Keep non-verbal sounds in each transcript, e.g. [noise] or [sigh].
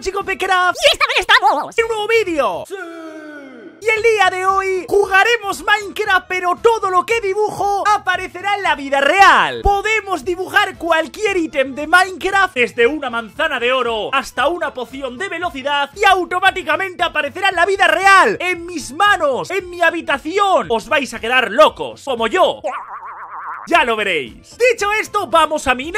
Chico chicos up ¡Y esta vez estamos! ¡En un nuevo vídeo! Y el día de hoy jugaremos Minecraft, pero todo lo que dibujo aparecerá en la vida real. Podemos dibujar cualquier ítem de Minecraft, desde una manzana de oro hasta una poción de velocidad, y automáticamente aparecerá en la vida real, en mis manos, en mi habitación. Os vais a quedar locos, como yo. Ya lo veréis. Dicho esto, vamos a mi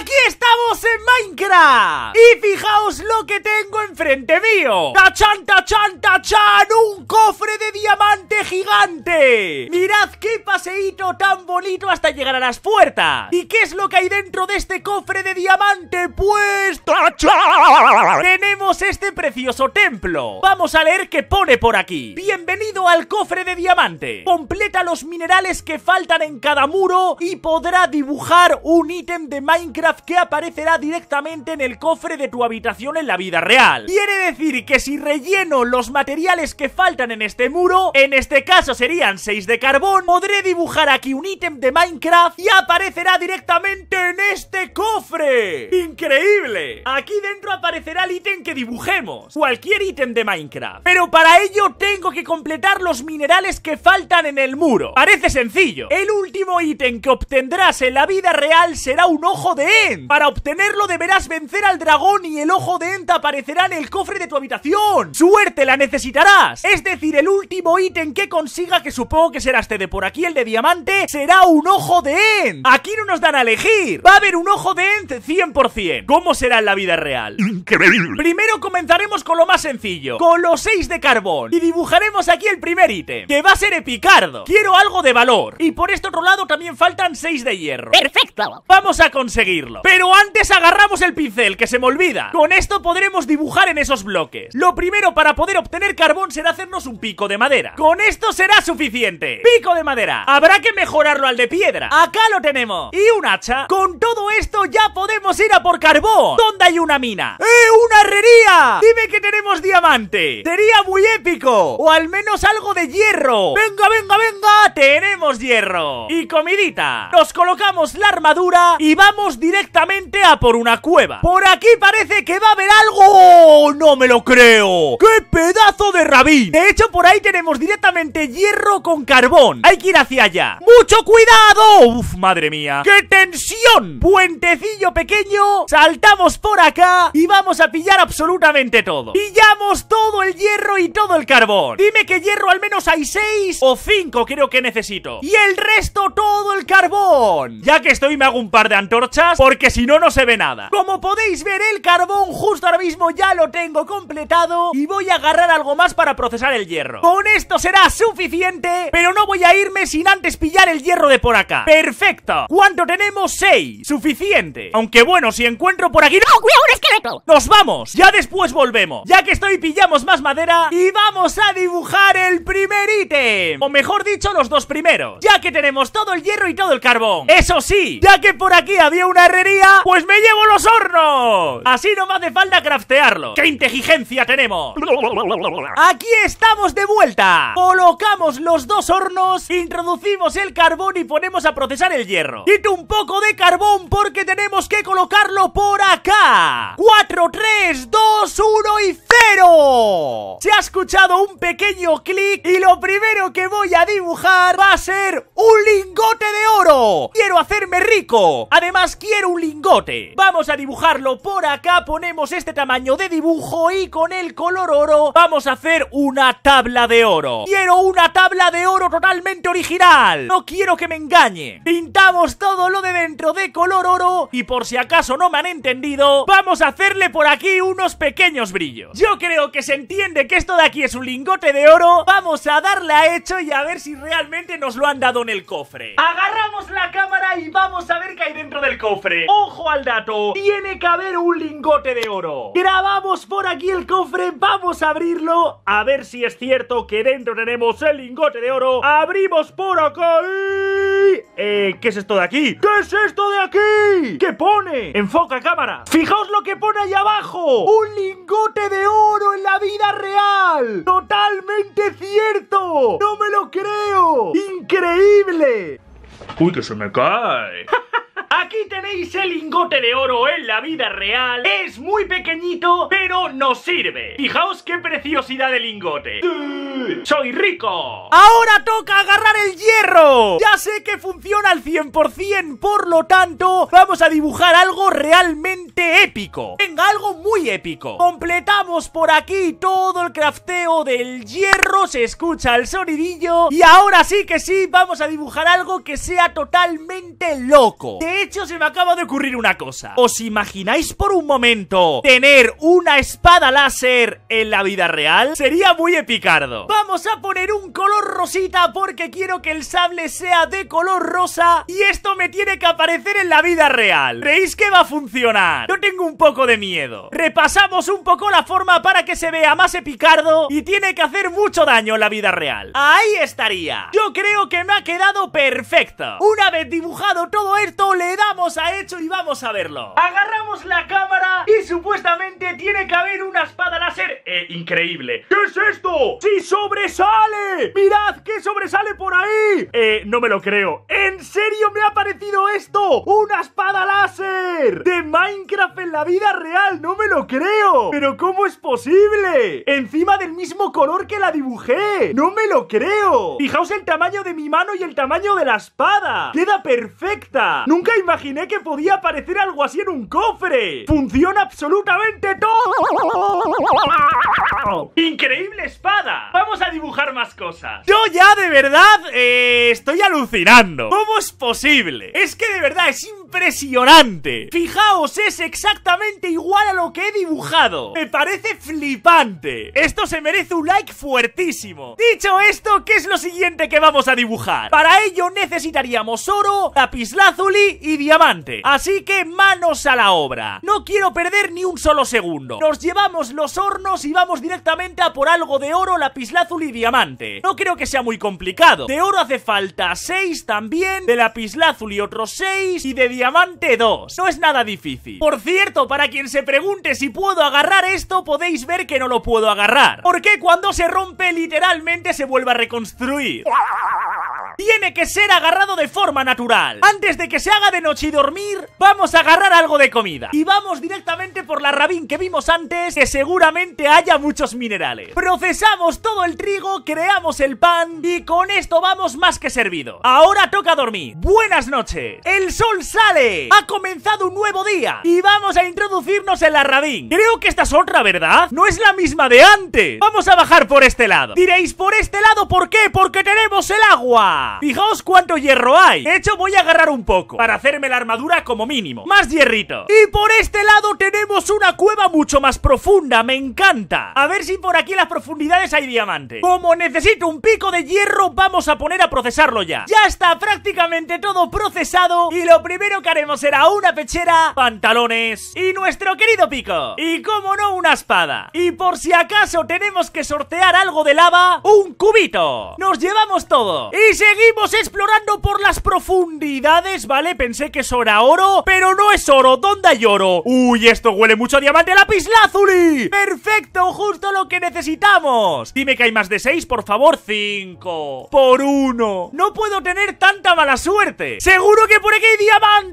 ¡Aquí estamos en Minecraft! Y fijaos lo que tengo enfrente mío ¡Tachan, tachan, tachan! ¡Un cofre de diamante gigante! Mirad qué paseíto tan bonito hasta llegar a las puertas ¿Y qué es lo que hay dentro de este cofre de diamante? Pues... ¡Tachan! Tenemos este precioso templo Vamos a leer qué pone por aquí Bienvenido al cofre de diamante Completa los minerales que faltan en cada muro Y podrá dibujar un ítem de Minecraft que aparecerá directamente en el cofre de tu habitación en la vida real. Quiere decir que si relleno los materiales que faltan en este muro, en este caso serían 6 de carbón, podré dibujar aquí un ítem de Minecraft y aparecerá directamente en este cofre. ¡Increíble! Aquí dentro aparecerá el ítem que dibujemos, cualquier ítem de Minecraft. Pero para ello tengo que completar los minerales que faltan en el muro. Parece sencillo. El último ítem que obtendrás en la vida real será un ojo de para obtenerlo deberás vencer al dragón y el ojo de Ent aparecerá en el cofre de tu habitación. ¡Suerte, la necesitarás! Es decir, el último ítem que consiga, que supongo que será este de por aquí, el de diamante, será un ojo de Ent. Aquí no nos dan a elegir. Va a haber un ojo de Ent 100%. ¿Cómo será en la vida real? Increíble. Primero comenzaremos con lo más sencillo, con los 6 de carbón. Y dibujaremos aquí el primer ítem, que va a ser epicardo. Quiero algo de valor. Y por este otro lado también faltan 6 de hierro. ¡Perfecto! Vamos a conseguir pero antes agarramos el pincel, que se me olvida. Con esto podremos dibujar en esos bloques. Lo primero para poder obtener carbón será hacernos un pico de madera. Con esto será suficiente. Pico de madera. Habrá que mejorarlo al de piedra. Acá lo tenemos. Y un hacha. Con todo esto ya podemos ir a por carbón. ¿Dónde hay una mina? ¡Eh, una herrería! Dime que tenemos diamante. Sería muy épico. O al menos algo de hierro. Venga, venga, venga. Tenemos hierro. Y comidita. Nos colocamos la armadura y vamos directamente directamente a por una cueva. Por aquí parece que va a haber algo... ¡Oh, ¡No me lo creo! ¡Qué pedazo de rabín! De hecho, por ahí tenemos directamente hierro con carbón. Hay que ir hacia allá. ¡Mucho cuidado! ¡Uf, madre mía! ¡Qué tensión! Puentecillo pequeño, saltamos por acá y vamos a pillar absolutamente todo. Pillamos todo el hierro y todo el carbón. Dime que hierro al menos hay 6 o 5 creo que necesito. Y el resto todo el carbón. Ya que estoy me hago un par de antorchas porque si no, no se ve nada. Como podéis ver, el carbón justo ahora mismo ya lo tengo completado y voy a agarrar algo más para procesar el hierro. Con esto será suficiente, pero no voy a irme sin antes pillar el hierro de por acá. ¡Perfecto! ¿Cuánto tenemos? 6. Suficiente. Aunque bueno, si encuentro por aquí... ¡No, cuidado, un esqueleto! ¡Nos vamos! Ya después volvemos. Ya que estoy, pillamos más madera y vamos a dibujar el primer ítem. O mejor dicho, los dos primeros. Ya que tenemos todo el hierro y todo el carbón. Eso sí, ya que por aquí había una pues me llevo los hornos. Así no me hace falta craftearlo. ¡Qué inteligencia tenemos! Aquí estamos de vuelta. Colocamos los dos hornos, introducimos el carbón y ponemos a procesar el hierro. Quito un poco de carbón porque tenemos que colocarlo por acá. 4, 3, 2, 1 y se ha escuchado un pequeño clic y lo primero que voy a dibujar va a ser un lingote de oro. Quiero hacerme rico. Además quiero un lingote. Vamos a dibujarlo por acá. Ponemos este tamaño de dibujo y con el color oro vamos a hacer una tabla de oro. Quiero una tabla de oro totalmente original. No quiero que me engañen. Pintamos todo lo de dentro de color oro y por si acaso no me han entendido, vamos a hacerle por aquí unos pequeños brillos. Yo creo que se entiende que esto de aquí es un lingote de oro, vamos a darle a hecho y a ver si realmente nos lo han dado en el cofre. Agarramos la cámara y vamos a ver qué hay dentro del cofre. ¡Ojo al dato! Tiene que haber un lingote de oro. Grabamos por aquí el cofre, vamos a abrirlo, a ver si es cierto que dentro tenemos el lingote de oro. Abrimos por acá y... Eh, ¿qué es esto de aquí? ¿Qué es esto de aquí? ¿Qué pone? Enfoca cámara. Fijaos lo que pone ahí abajo. Un lingote de oro en la vida real. Totalmente cierto. No me lo creo. Increíble. Uy, que se me cae. Aquí tenéis el lingote de oro en la vida real. Es muy pequeñito, pero nos sirve. Fijaos qué preciosidad de lingote. ¡Soy rico! Ahora toca agarrar el hierro. Ya sé que funciona al 100%, por lo tanto, vamos a dibujar algo realmente épico. Venga, algo muy épico. Completamos por aquí todo el crafteo del hierro, se escucha el sonidillo y ahora sí que sí, vamos a dibujar algo que sea totalmente loco hecho, se me acaba de ocurrir una cosa. ¿Os imagináis por un momento tener una espada láser en la vida real? Sería muy epicardo. Vamos a poner un color rosita porque quiero que el sable sea de color rosa y esto me tiene que aparecer en la vida real. ¿Creéis que va a funcionar? Yo tengo un poco de miedo. Repasamos un poco la forma para que se vea más epicardo y tiene que hacer mucho daño en la vida real. Ahí estaría. Yo creo que me ha quedado perfecto. Una vez dibujado todo esto, le damos a hecho y vamos a verlo. Agarramos la cámara y supuestamente tiene que haber una espada láser. Eh, increíble. ¿Qué es esto? si sobresale! ¡Mirad que sobresale por ahí! Eh, no me lo creo. ¿En serio me ha parecido esto? ¡Una espada láser! De Minecraft en la vida real, no me lo creo. Pero ¿cómo es posible? Encima del mismo color que la dibujé. No me lo creo. Fijaos el tamaño de mi mano y el tamaño de la espada. Queda perfecta. Nunca imaginé que podía aparecer algo así en un cofre. Funciona absolutamente todo. Increíble espada. Vamos a dibujar más cosas. Yo ya de verdad eh, estoy alucinando. ¿Cómo es posible? Es que de verdad es impresionante. Fijaos, es exactamente igual a lo que he dibujado. Me parece flipante. Esto se merece un like fuertísimo. Dicho esto, ¿qué es lo siguiente que vamos a dibujar? Para ello necesitaríamos oro, lapislázuli y diamante. Así que manos a la obra. No quiero perder ni un solo segundo. Nos llevamos los hornos y vamos directamente a por algo de oro, lapislázuli y diamante. No creo que sea muy complicado. De oro hace falta 6 también, de lapislázuli otros 6 y de diamante amante 2. No es nada difícil. Por cierto, para quien se pregunte si puedo agarrar esto, podéis ver que no lo puedo agarrar. Porque cuando se rompe, literalmente se vuelve a reconstruir. Tiene que ser agarrado de forma natural. Antes de que se haga de noche y dormir, vamos a agarrar algo de comida. Y vamos directamente por la rabín que vimos antes, que seguramente haya muchos minerales. Procesamos todo el trigo, creamos el pan y con esto vamos más que servido. Ahora toca dormir. Buenas noches. El sol sale ¡Ha comenzado un nuevo día! Y vamos a introducirnos en la Rabín. Creo que esta es otra, ¿verdad? No es la misma de antes Vamos a bajar por este lado Diréis, ¿por este lado por qué? Porque tenemos el agua Fijaos cuánto hierro hay De hecho, voy a agarrar un poco Para hacerme la armadura como mínimo Más hierrito Y por este lado tenemos una cueva mucho más profunda Me encanta A ver si por aquí las profundidades hay diamante Como necesito un pico de hierro Vamos a poner a procesarlo ya Ya está prácticamente todo procesado Y lo primero que haremos será una pechera, pantalones y nuestro querido pico. Y como no, una espada. Y por si acaso tenemos que sortear algo de lava, un cubito. Nos llevamos todo. Y seguimos explorando por las profundidades, ¿vale? Pensé que eso era oro, pero no es oro. ¿Dónde hay oro? Uy, esto huele mucho a diamante lapislázuli. Perfecto, justo lo que necesitamos. Dime que hay más de seis, por favor. Cinco. Por uno. No puedo tener tanta mala suerte. Seguro que por aquí hay diamantes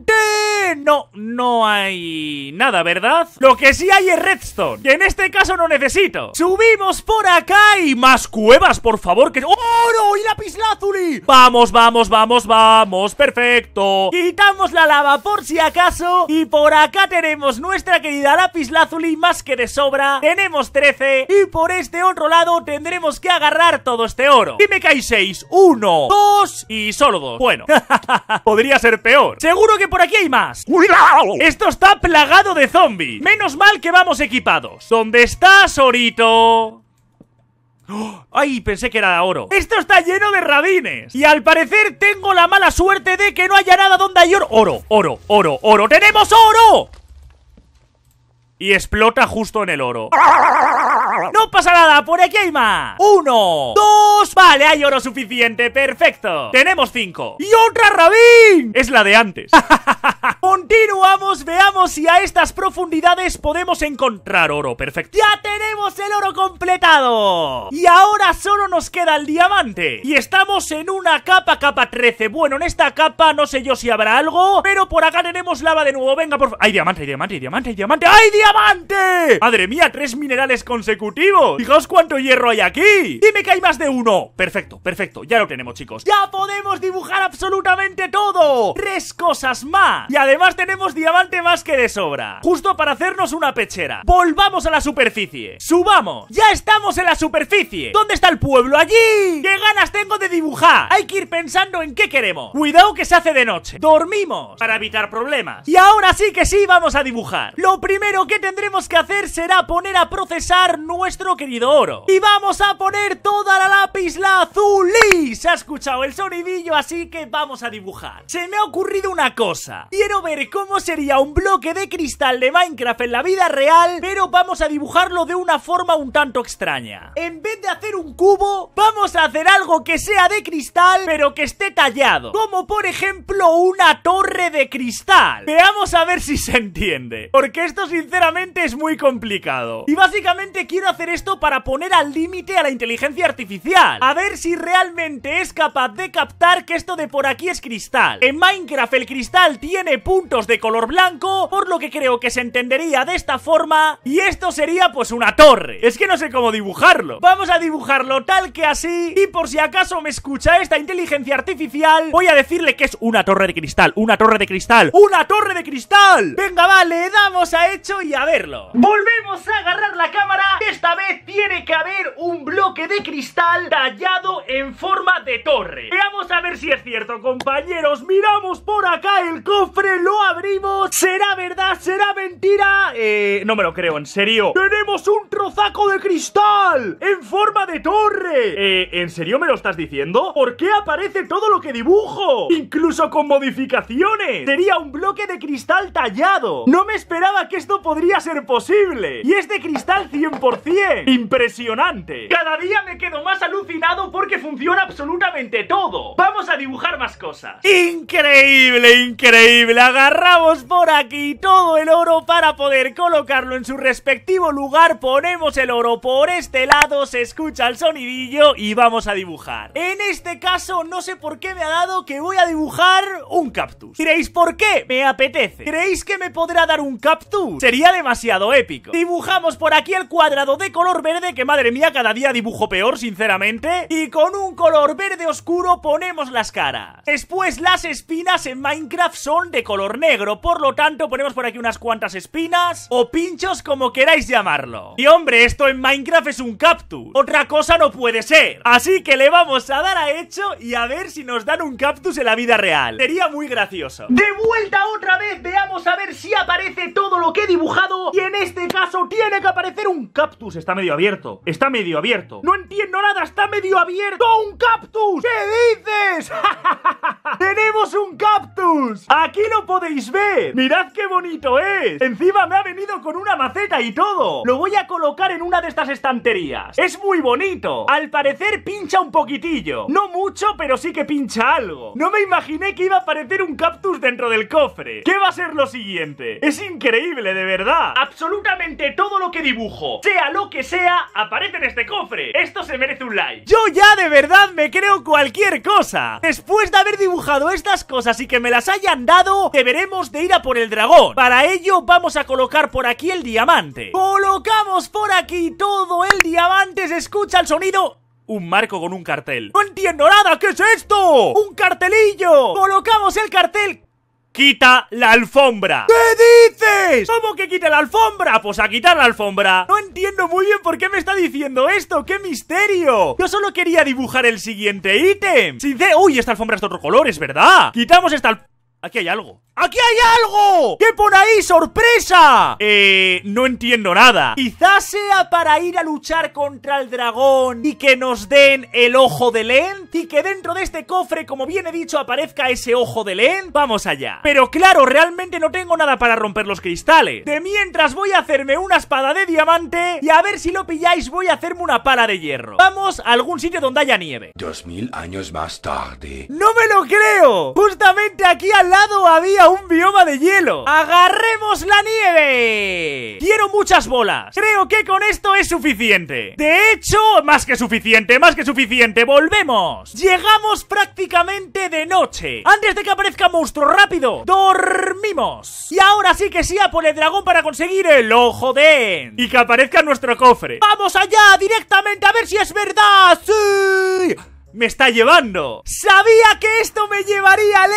no, no hay nada, ¿verdad? Lo que sí hay es redstone, y en este caso no necesito. Subimos por acá y más cuevas, por favor, que... ¡Oro! ¡Y lápiz Vamos, vamos, vamos, vamos, perfecto. Quitamos la lava por si acaso y por acá tenemos nuestra querida lapislázuli, más que de sobra. Tenemos 13 y por este otro lado tendremos que agarrar todo este oro. Dime me hay 6, 1, 2 y solo 2. Bueno, [laughs] podría ser peor. Seguro que que por aquí hay más. ¡Cuidado! Esto está plagado de zombies. Menos mal que vamos equipados. ¿Dónde estás, Orito? ¡Oh! ¡Ay! Pensé que era oro. Esto está lleno de rabines. Y al parecer tengo la mala suerte de que no haya nada donde hay oro. Oro, oro, oro, oro. ¡Tenemos oro! y explota justo en el oro. [laughs] ¡No pasa nada! ¡Por aquí hay más! ¡Uno! ¡Dos! Vale, hay oro suficiente, perfecto. Tenemos cinco. ¡Y otra rabín! Es la de antes. [laughs] Continuamos, veamos si a estas profundidades podemos encontrar oro. Perfecto. ¡Ya tenemos el oro completado! Y ahora solo nos queda el diamante. Y estamos en una capa, capa 13. Bueno, en esta capa no sé yo si habrá algo, pero por acá tenemos lava de nuevo. Venga, por favor. ¡Hay diamante, hay diamante, hay diamante, hay diamante! ay diamante! diamante! ¡Madre mía, tres minerales consecutivos! ¡Fijaos cuánto hierro hay aquí! ¡Dime que hay más de uno! Perfecto, perfecto, ya lo tenemos, chicos. ¡Ya podemos dibujar absolutamente todo! ¡Tres cosas más! Y además tenemos diamante más que de sobra. Justo para hacernos una pechera. ¡Volvamos a la superficie! ¡Subamos! ¡Ya estamos en la superficie! ¿Dónde está el pueblo? ¡Allí! ¡Qué ganas tengo de dibujar! Hay que ir pensando en qué queremos. Cuidado que se hace de noche. Dormimos para evitar problemas. Y ahora sí que sí vamos a dibujar. Lo primero que tendremos que hacer será poner a procesar nuestro querido oro. Y vamos a poner toda la lápiz La y Se ha escuchado el sonidillo, así que vamos a dibujar. Se me ha ocurrido una cosa. Quiero ver cómo sería un bloque de cristal de Minecraft en la vida real, pero vamos a dibujarlo de una forma un tanto extraña. En vez de hacer un cubo, vamos a hacer algo que sea de cristal, pero que esté tallado. Como por ejemplo una torre de cristal. Veamos a ver si se entiende. Porque esto sinceramente es muy complicado. Y básicamente quiero hacer esto para poner al límite a la inteligencia artificial. A ver si realmente es capaz de captar que esto de por aquí es cristal. En Minecraft el cristal tiene puntos de color blanco, por lo que creo que se entendería de esta forma. Y esto sería pues una torre. Es que no sé cómo dibujarlo. Vamos a dibujarlo tal que así. Y por si acaso me escucha esta inteligencia artificial, voy a decirle que es una torre de cristal, una torre de cristal, una torre de cristal. Venga, vale, damos a hecho y a verlo. Volvemos a agarrar la cámara. Esta vez tiene que haber un bloque de cristal tallado en forma de torre. Veamos a ver si es cierto, compañeros. Miramos por acá el cofre, lo abrimos. ¿Será verdad? ¿Será mentira? Eh, no me lo creo, en serio. ¡Tenemos un trozaco de cristal! ¡En forma de torre! Eh, ¿en serio me lo estás diciendo? ¿Por qué aparece todo lo que dibujo? Incluso con modificaciones. Sería un bloque de cristal tallado. No me esperaba que esto podría ser posible? Y es de cristal 100%. Impresionante. Cada día me quedo más alucinado porque funciona absolutamente todo. Vamos a dibujar más cosas. Increíble, increíble. Agarramos por aquí todo el oro para poder colocarlo en su respectivo lugar. Ponemos el oro por este lado, se escucha el sonidillo y vamos a dibujar. En este caso, no sé por qué me ha dado que voy a dibujar un cactus. Diréis, ¿por qué? Me apetece. ¿Creéis que me podrá dar un cactus? Sería demasiado épico. Dibujamos por aquí el cuadrado de color verde, que madre mía, cada día dibujo peor, sinceramente. Y con un color verde oscuro ponemos las caras. Después las espinas en Minecraft son de color negro, por lo tanto ponemos por aquí unas cuantas espinas o pinchos como queráis llamarlo. Y hombre, esto en Minecraft es un cactus. Otra cosa no puede ser. Así que le vamos a dar a hecho y a ver si nos dan un cactus en la vida real. Sería muy gracioso. De vuelta otra vez, veamos a ver si aparece todo lo que dibujamos y en este caso tiene que aparecer un cactus. Está medio abierto, está medio abierto. No entiendo nada, está medio abierto. ¡Un cactus! ¿Qué dices? [laughs] ¡Tenemos un cactus! ¡Aquí lo podéis ver! ¡Mirad qué bonito es! Encima me ha venido con una maceta y todo. Lo voy a colocar en una de estas estanterías. Es muy bonito. Al parecer pincha un poquitillo. No mucho, pero sí que pincha algo. No me imaginé que iba a aparecer un cactus dentro del cofre. ¿Qué va a ser lo siguiente? Es increíble, de verdad. Absolutamente todo lo que dibujo, sea lo que sea, aparece en este cofre. Esto se merece un like. Yo ya de verdad me creo cualquier cosa. Después de haber dibujado estas cosas y que me las hayan dado, deberemos de ir a por el dragón. Para ello vamos a colocar por aquí el diamante. Colocamos por aquí todo el diamante. Se escucha el sonido un marco con un cartel. ¡No entiendo nada! ¿Qué es esto? ¡Un cartelillo! ¡Colocamos el cartel! quita la alfombra. ¿Qué dices? ¿Cómo que quita la alfombra? Pues a quitar la alfombra. No entiendo muy bien por qué me está diciendo esto. ¡Qué misterio! Yo solo quería dibujar el siguiente ítem. de. Uy, esta alfombra es de otro color, es verdad. Quitamos esta alfombra Aquí hay algo. ¡Aquí hay algo! ¿Qué por ahí, sorpresa! Eh, no entiendo nada. Quizás sea para ir a luchar contra el dragón y que nos den el ojo de Lent y que dentro de este cofre, como bien he dicho, aparezca ese ojo de Lent. Vamos allá. Pero claro, realmente no tengo nada para romper los cristales. De mientras voy a hacerme una espada de diamante y a ver si lo pilláis voy a hacerme una pala de hierro. Vamos a algún sitio donde haya nieve. Dos mil años más tarde. ¡No me lo creo! Justamente aquí al lado había un bioma de hielo. ¡Agarremos la nieve! Quiero muchas bolas. Creo que con esto es suficiente. De hecho, más que suficiente, más que suficiente. ¡Volvemos! Llegamos prácticamente de noche. Antes de que aparezca monstruo, rápido. Dormimos. Y ahora sí que sí a por el dragón para conseguir el ojo de Y que aparezca nuestro cofre. ¡Vamos allá directamente a ver si es verdad! ¡Sí! me está llevando. Sabía que esto me llevaría al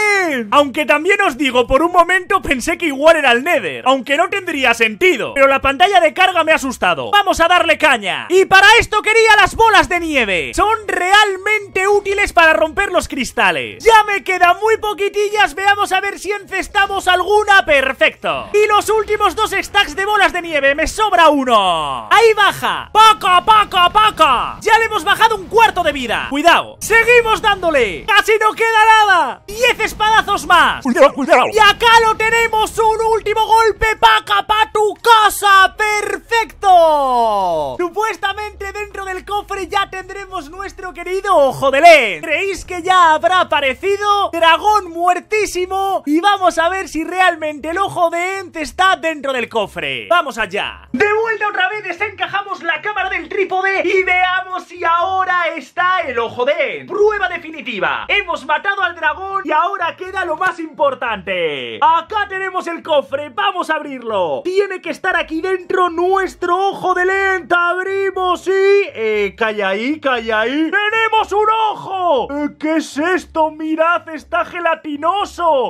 Aunque también os digo, por un momento pensé que igual era el Nether. Aunque no tendría sentido. Pero la pantalla de carga me ha asustado. Vamos a darle caña. Y para esto quería las bolas de nieve. Son realmente útiles para romper los cristales. Ya me quedan muy poquitillas. Veamos a ver si encestamos alguna. Perfecto. Y los últimos dos stacks de bolas de nieve. Me sobra uno. Ahí baja. Poco, poco, paca Ya le hemos bajado un cuarto de vida. Cuidado. ¡Seguimos dándole! ¡Casi no queda nada! ¡Diez espadazos más! Cuidado, cuidado. ¡Y acá lo tenemos! ¡Un último golpe para pa' tu casa! ¡Perfecto! Supuestamente dentro del cofre ya tendremos nuestro querido ojo de led. ¿Creéis que ya habrá aparecido? Dragón muertísimo. Y vamos a ver si realmente el ojo de Ent está dentro del cofre. ¡Vamos allá! De vuelta otra vez desencajamos la cámara del trípode y veamos si ahora está el ojo de prueba definitiva. Hemos matado al dragón y ahora queda lo más importante. Acá tenemos el cofre, vamos a abrirlo. Tiene que estar aquí dentro nuestro ojo de lenta. Abrimos y... Eh, calla ahí, calla ahí. ¡Tenemos un ojo! Eh, ¿Qué es esto? Mirad, está gelatinoso.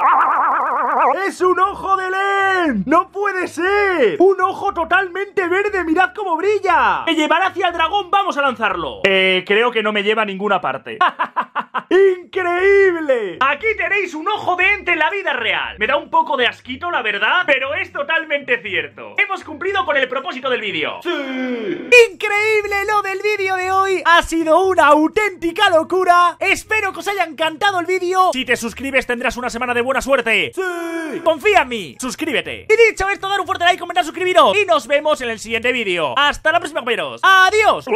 ¡Es un ojo de lente. ¡No puede ser! ¡Un ojo totalmente verde! ¡Mirad cómo brilla! ¡Me llevará hacia el dragón! ¡Vamos a lanzarlo! Eh, creo que no me lleva a ninguna parte. ¡Increíble! Aquí tenéis un ojo de ente en la vida real. Me da un poco de asquito, la verdad, pero es totalmente cierto. Hemos cumplido con el propósito del vídeo. ¡Sí! ¡Increíble lo del vídeo de hoy! Ha sido una auténtica locura. Espero que os haya encantado el vídeo. Si te suscribes tendrás una semana de buena suerte. ¡Sí! Confía en mí. Suscríbete. Y dicho esto, dar un fuerte like, comentar, suscribiros. Y nos vemos en el siguiente vídeo. Hasta la próxima, compañeros. ¡Adiós!